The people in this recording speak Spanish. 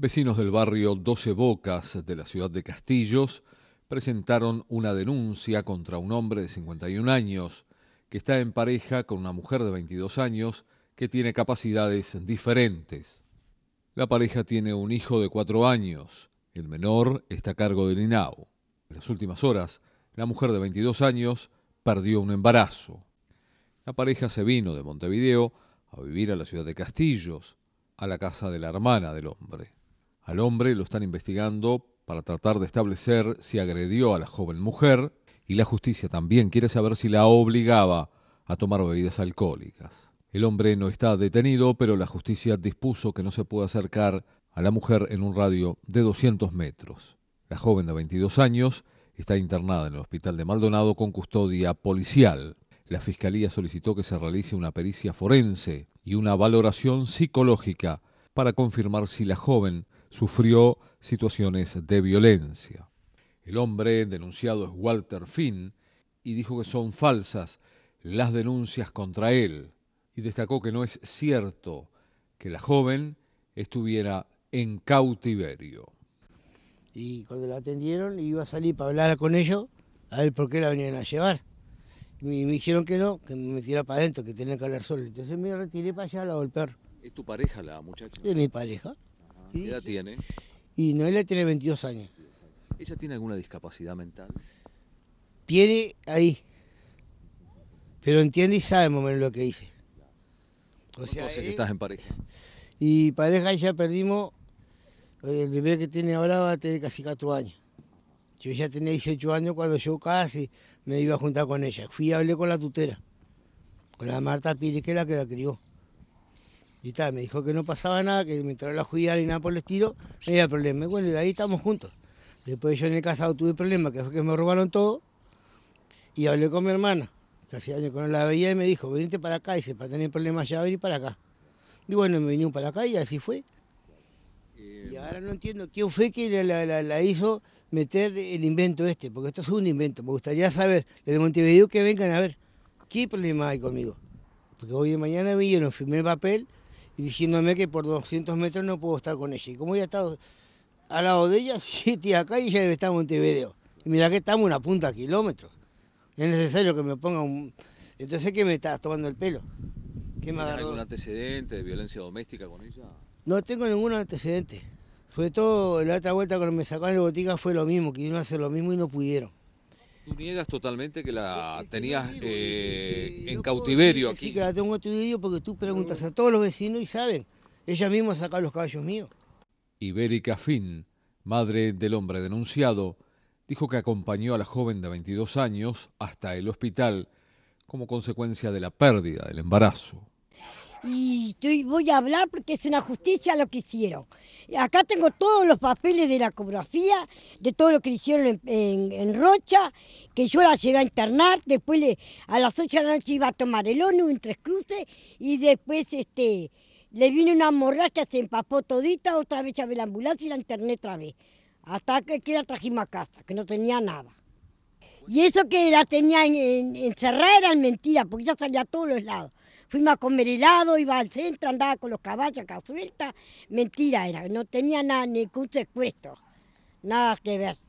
Vecinos del barrio 12 Bocas de la ciudad de Castillos presentaron una denuncia contra un hombre de 51 años que está en pareja con una mujer de 22 años que tiene capacidades diferentes. La pareja tiene un hijo de 4 años. El menor está a cargo del INAO. En las últimas horas, la mujer de 22 años perdió un embarazo. La pareja se vino de Montevideo a vivir a la ciudad de Castillos, a la casa de la hermana del hombre. Al hombre lo están investigando para tratar de establecer si agredió a la joven mujer y la justicia también quiere saber si la obligaba a tomar bebidas alcohólicas. El hombre no está detenido, pero la justicia dispuso que no se pueda acercar a la mujer en un radio de 200 metros. La joven de 22 años está internada en el hospital de Maldonado con custodia policial. La fiscalía solicitó que se realice una pericia forense y una valoración psicológica para confirmar si la joven sufrió situaciones de violencia. El hombre denunciado es Walter Finn y dijo que son falsas las denuncias contra él y destacó que no es cierto que la joven estuviera en cautiverio. Y cuando la atendieron iba a salir para hablar con ellos a ver por qué la venían a llevar. Y me, dijeron que no, que me metiera para adentro, que tenía que hablar solo. Entonces me retiré para allá a la golpear. ¿Es tu pareja la muchacha? de mi pareja. ¿Qué tiene? Y Noelia tiene 22 años. ¿Ella tiene alguna discapacidad mental? Tiene ahí. Pero entiende y sabe más o menos lo que dice. O sea, que estás en pareja? Y pareja ya perdimos, el bebé que tiene ahora va a tener casi 4 años. Yo ya tenía 18 años cuando yo casi me iba a juntar con ella. Fui y hablé con la tutera, con la Marta Pires, que es la que la crió. Y tal, me dijo que no pasaba nada, que me entraron la cuidara y nada por el estilo, no había problema. Y bueno, de ahí estamos juntos. Después yo en el casado tuve problemas, que fue que me robaron todo. Y hablé con mi hermana, que hacía años que no la veía, y me dijo, venite para acá, y dice, para tener problemas ya, vení para acá. Y bueno, me vinieron para acá y así fue. Y em. ahora no entiendo quién fue que la, hizo meter el invento este, porque esto es un invento. Me gustaría saber, desde de Montevideo que vengan a ver, ¿qué problema hay conmigo? Porque hoy de mañana yo no firmé el papel y diciéndome que por 200 metros no puedo estar con ella. Y como ella estado al lado de ella, estoy acá y ya debe estar en Montevideo. Y mira que estamos una punta kilómetros. Es necesario que me ponga un... Entonces, ¿qué me estás tomando el pelo? ¿Qué algún antecedente de violencia doméstica con ella? No tengo ningún antecedente. Sobre todo la otra vuelta cuando me sacaron la botica fue lo mismo, Quisieron hacer lo mismo y no pudieron. Tú niegas totalmente que la tenías eh, en cautiverio aquí. Sí, que la tengo en cautiverio porque tú preguntas a todos los vecinos y saben. Ella misma saca los caballos míos. Ibérica Fin, madre del hombre denunciado, dijo que acompañó a la joven de 22 años hasta el hospital como consecuencia de la pérdida del embarazo y voy a hablar porque es una justicia lo que hicieron. Acá tengo todos los papeles de la ecografía, de todo lo que hicieron en, Rocha, que yo la llevé a internar, después le, a las 8 de la noche iba a tomar el ONU en tres cruces y después este, le vino una morracha, se empapó todita, otra vez llevé la ambulancia y la interné otra vez, hasta que, la trajimos a casa, que no tenía nada. Y eso que la tenía encerrada era mentira, porque ya salía a todos los lados fuimos a comer helado, iba al centro, andaba con los caballos acá suelta. Mentira era, no tenía nada, ningún secuestro, nada que ver.